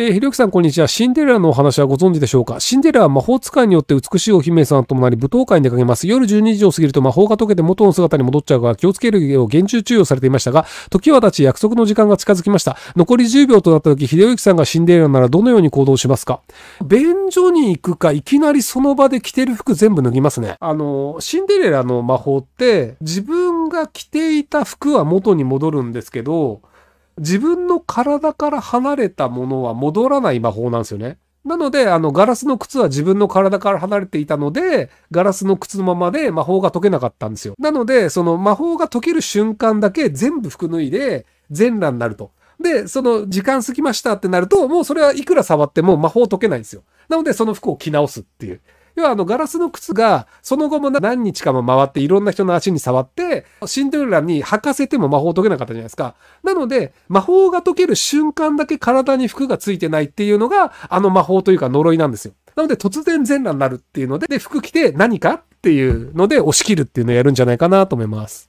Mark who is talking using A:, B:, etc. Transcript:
A: えー、ひろゆきさん、こんにちは。シンデレラのお話はご存知でしょうかシンデレラは魔法使いによって美しいお姫さんともなり、舞踏会に出かけます。夜12時を過ぎると魔法が解けて元の姿に戻っちゃうが、気をつけるよう厳重注意をされていましたが、時は経ち約束の時間が近づきました。残り10秒となった時、ひろゆきさんがシンデレラならどのように行動しますか便所に行くか、いきなりその場で着てる服全部脱ぎますね。あの、シンデレラの魔法って、自分が着ていた服は元に戻るんですけど、自分の体から離れたものは戻らない魔法なんですよね。なので、あの、ガラスの靴は自分の体から離れていたので、ガラスの靴のままで魔法が解けなかったんですよ。なので、その魔法が解ける瞬間だけ全部服脱いで、全裸になると。で、その時間過ぎましたってなると、もうそれはいくら触っても魔法解けないんですよ。なので、その服を着直すっていう。要はあのガラスの靴がその後も何日かも回っていろんな人の足に触ってシンデレラに履かせても魔法解けなかったじゃないですか。なので魔法が解ける瞬間だけ体に服がついてないっていうのがあの魔法というか呪いなんですよ。なので突然全裸になるっていうので、で服着て何かっていうので押し切るっていうのをやるんじゃないかなと思います。